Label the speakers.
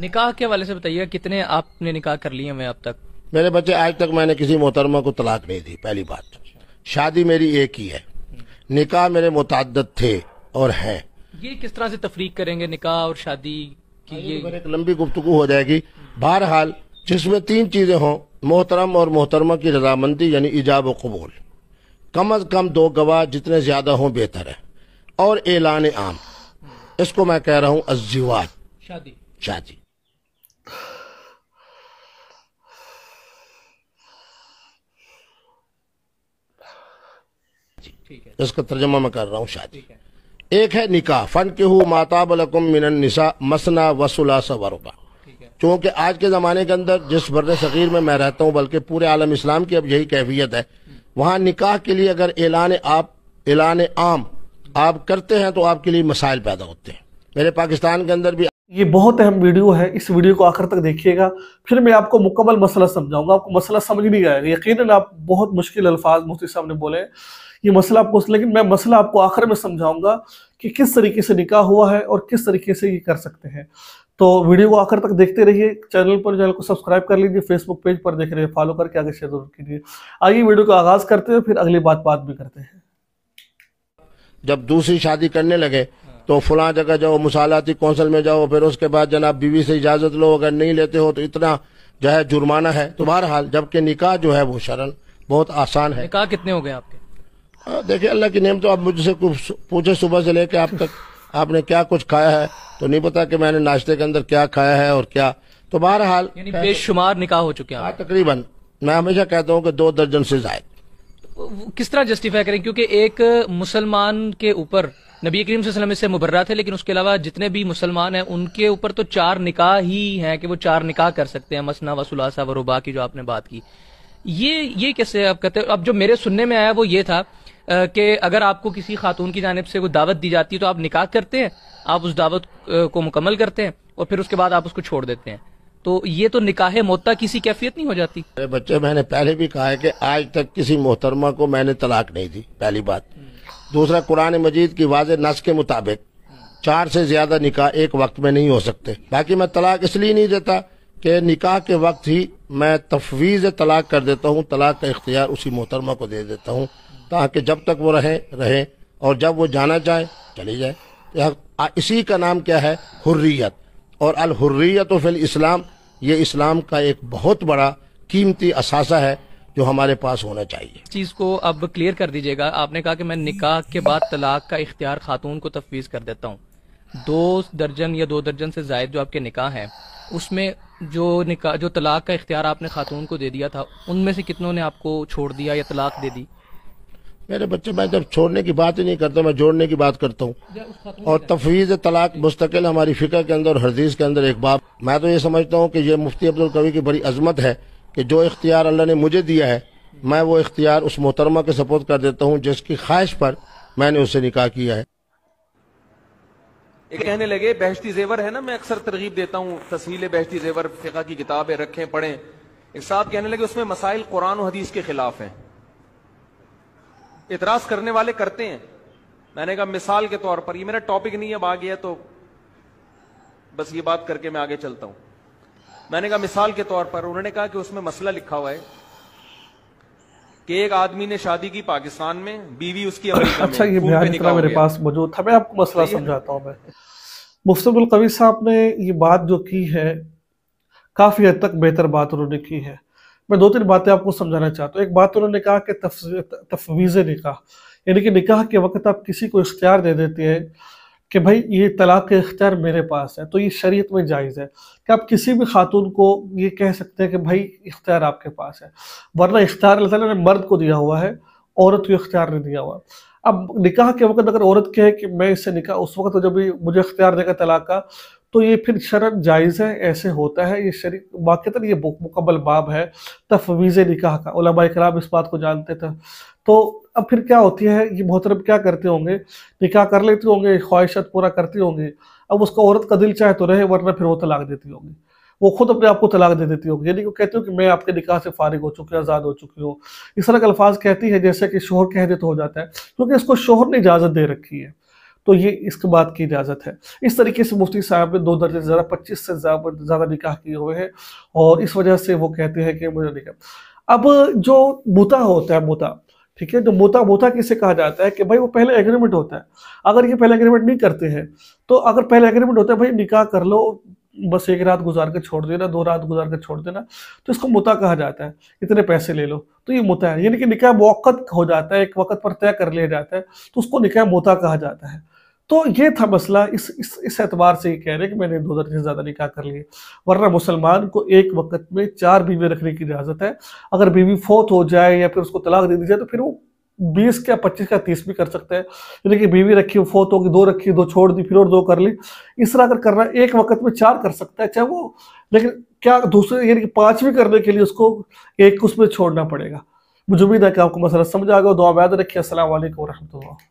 Speaker 1: निकाह के वाले से बताइए कितने आपने निकाह कर लिए हुए अब तक
Speaker 2: मेरे बच्चे आज तक मैंने किसी मोहतरमा को तलाक नहीं दी पहली बात शादी मेरी एक ही है निकाह मेरे मुताद थे और हैं
Speaker 1: ये किस तरह से तफरीक करेंगे निकाह और शादी
Speaker 2: की ये एक लंबी गुफ्तु हो जाएगी बहरहाल जिसमें तीन चीजें हों मोहतरम और मोहतरमा की रजामंदी यानी ईजाब कबूल कम अज कम दो गवाह जितने ज्यादा हों बेहतर है और एलान आम इसको मैं कह रहा हूँ अजीवाज शादी शादी इसका तर्जमा मैं कर रहा हूँ शादी एक है निकाह फन के हु माताबलकुम मिनन मसना वसुला सवरबा क्योंकि आज के ज़माने के अंदर जिस बर सग़ीर में मैं रहता हूँ बल्कि पूरे आलम इस्लाम की अब यही कैफियत है वहाँ निकाह के लिए अगर एलान आप एलान आम आप करते हैं तो आपके लिए मसाइल पैदा होते हैं मेरे पाकिस्तान के अंदर भी ये बहुत अहम वीडियो
Speaker 3: है इस वीडियो को आखिर तक देखिएगा फिर मैं आपको मुकम्मल मसला समझाऊंगा आपको मसला समझ नहीं आएगा यकीन आप बहुत मुश्किल अल्फाज मुफ्ती साहब ने बोले ये मसला आपको लेकिन मैं मसला आपको आखिर में समझाऊंगा कि किस तरीके से निकाह हुआ है और किस तरीके से ये कर सकते हैं तो वीडियो को आखिर तक देखते रहिए चैनल पर चैनल को सब्सक्राइब कर लीजिए फेसबुक पेज पर देख रहे फॉलो करके आगे शेयर जरूर कीजिए आइए वीडियो का आगाज़ करते हैं फिर अगली बात बात भी करते हैं
Speaker 2: जब दूसरी शादी करने लगे तो फलां जगह जाओ मुसालाती कौंसल में जाओ फिर उसके बाद जनाब बीवी से इजाज़त लो अगर नहीं लेते हो तो इतना जो है जुर्माना है तो बहरहाल जबकि निकाह जो है वो शरण बहुत आसान है
Speaker 1: निकाह कितने हो गए आपके
Speaker 2: हाँ, देखिए अल्लाह की नियम तो आप मुझसे पूछे सुबह से लेके आप तक आपने क्या कुछ खाया है तो नहीं पता कि मैंने नाश्ते के अंदर क्या खाया है और क्या तो बहरहाल बेशुमार निकाह हो चुके हैं हाँ, तकरीबन मैं हमेशा कहता हूँ कि दो दर्जन से जायद
Speaker 1: किस तरह जस्टिफाई करें क्योंकि एक मुसलमान के ऊपर नबी करीम वसल्लम इससे मुबर्रा थे लेकिन उसके अलावा जितने भी मुसलमान हैं उनके ऊपर तो चार निकाह ही हैं कि वो चार निकाह कर सकते हैं मसना वसुलासा वरुबा की जो आपने बात की ये ये कैसे आप कहते हो अब जो मेरे सुनने में आया वो ये था कि अगर आपको किसी खातून की जानब से कोई दावत दी जाती है तो आप निकाह करते हैं आप उस दावत को मुकम्मल करते हैं और फिर उसके बाद आप उसको छोड़ देते हैं
Speaker 2: तो ये तो निकाह मोता किसी कैफियत नहीं हो जाती बच्चे मैंने पहले भी कहा है कि आज तक किसी मोहतरमा को मैंने तलाक नहीं दी पहली बात दूसरा कुरान मजीद की वाज नस के मुताबिक चार से ज्यादा निकाह एक वक्त में नहीं हो सकते बाकी मैं तलाक इसलिए नहीं देता कि निकाह के वक्त ही मैं तफवीज़ तलाक कर देता हूँ तलाक का इख्तियार उसी मोहतरमा को दे देता हूँ ताकि जब तक वो रहें रहें और जब वो जाना चाहे चली जाए इसी का नाम क्या है हुर्रियत और अलहुर्रियत फिल इस्लाम ये इस्लाम का एक बहुत बड़ा कीमती असासा है जो हमारे पास होना चाहिए
Speaker 1: चीज को अब क्लियर कर दीजिएगा आपने कहा कि मैं निकाह के बाद तलाक का इख्तियार खातून को तफवीज कर देता हूँ दो दर्जन या दो दर्जन से जायद जो आपके निकाह हैं उसमें जो निकाह जो तलाक का इख्तियार आपने खातून को दे दिया था उनमें से कितनों ने आपको छोड़ दिया या तलाक दे दी
Speaker 2: मेरे बच्चे मैं जब छोड़ने की बात ही नहीं करता मैं जोड़ने की बात करता हूँ और तफवीज़ तलाक मुस्तकिल हमारी फ़िक्र के अंदर हरदीज़ के अंदर एक बाब मैं तो ये समझता हूँ कि ये मुफ्ती अब्दुल कवी की बड़ी अजमत है कि जो इख्तियार अल्लाह ने मुझे दिया है मैं वो इख्तियार उस मोहतरमा के सपोर्ट कर देता हूँ जिसकी ख्वाहिश पर मैंने उससे निकाह किया है
Speaker 1: एक कहने लगे बहशती जेवर है ना मैं अक्सर तरगीब देता हूँ तस्हील बहशती जेवर फ़िका की किताबें रखें पढ़ें एक साहब कहने लगे उसमें मसाइल कुरान और हदीस के खिलाफ हैं इतराज करने वाले करते हैं मैंने कहा मिसाल के तौर पर ये मेरा टॉपिक नहीं अब आ गया तो बस ये बात करके मैं आगे चलता हूं मैंने कहा मिसाल के तौर पर उन्होंने कहा कि उसमें मसला लिखा हुआ है कि एक आदमी ने शादी की पाकिस्तान में बीवी उसकी अमेरिका अच्छा में, ये बयान इतना मेरे
Speaker 3: पास मौजूद था मैं आपको मसला समझाता हूँ मैं मुफ्त अब्दुल कवी साहब ने ये बात जो की है काफ़ी हद तक बेहतर बात उन्होंने की है मैं दो तीन बातें आपको समझाना चाहता हूँ एक बात उन्होंने कहा कि तफवीज़ निकाह यानी कि निकाह के वक्त आप किसी को इख्तियार दे देते हैं कि भाई ये तलाक अख्तियार मेरे पास है तो ये शरीयत में जायज़ है कि आप किसी भी खातून को ये कह सकते हैं कि भाई इख्तियार आपके पास है वरना इख्तियार अल्लाह ने मर्द को दिया हुआ है औरत को इख्तियार नहीं दिया हुआ अब निकाह के वक्त अगर औरत के कि मैं इससे निकाह उस वक्त जब भी मुझे इख्तियार देगा तलाक का तो ये फिर शरण जायज़ है ऐसे होता है ये शरीक वाक़ता ये मुकम्मल बाब है तफवीज़ निकाह का कराम इस बात को जानते थे तो अब फिर क्या होती है ये मोहतरब क्या करते होंगे निकाह कर लेते होंगे ख्वाहिशत पूरा करती होंगे अब उसका औरत का दिल चाहे तो रहे वरना फिर वो तलाक देती होंगी वो खुद अपने आप को तलाक दे देती होगी यानी वो कहती हूँ कि मैं आपके निकाह से फारिग हो चुकी हूँ आज़ाद हो चुकी हूँ इस तरह के अल्फाज कहती है जैसे कि शोहर कह दे तो हो जाता है क्योंकि इसको शोहर ने इजाज़त दे रखी है तो ये इसके बाद की इजाज़त है इस तरीके से मुफ्ती साहब ने दो दर्जे ज़्यादा पच्चीस से ज़्यादा निकाह किए हुए हैं और इस वजह से वो कहते हैं कि मुझे निकाह अब जो मुता होता है मुता ठीक है जो तो मोता मोता किसे कहा जाता है कि भाई वो पहले एग्रीमेंट होता है अगर ये पहले एग्रीमेंट नहीं करते हैं तो अगर पहले एग्रीमेंट होता है भाई निकाह कर लो बस एक रात गुजार कर छोड़ देना दो रात गुजार कर छोड़ देना तो इसको मुता कहा जाता है इतने पैसे ले लो तो ये मुता है यानी कि निकाह वक़्त हो जाता है एक वक्त पर तय कर लिया जाता है तो उसको निकाह मोता कहा जाता है तो ये था मसला इस इस इस एतबार से ये कह रहे हैं कि मैंने दो दर्जन ज़्यादा निकाह कर लिए वरना मुसलमान को एक वक्त में चार बीवी रखने की इजाज़त है अगर बीवी फोत हो जाए या फिर उसको तलाक दे दी जाए तो फिर वो बीस क्या पच्चीस का तीस भी कर सकते हैं यानी कि बीवी रखी फोत होगी दो रखी दो छोड़ दी फिर और दो कर ली इस तरह अगर करना एक वक्त में चार कर सकता है चाहे वो लेकिन क्या दूसरे यानी कि पाँचवीं करने के लिए उसको एक उसमें छोड़ना पड़ेगा मुझे उम्मीद है कि आपको मसला समझ आ गया दुआ याद रखिए असल वरहमल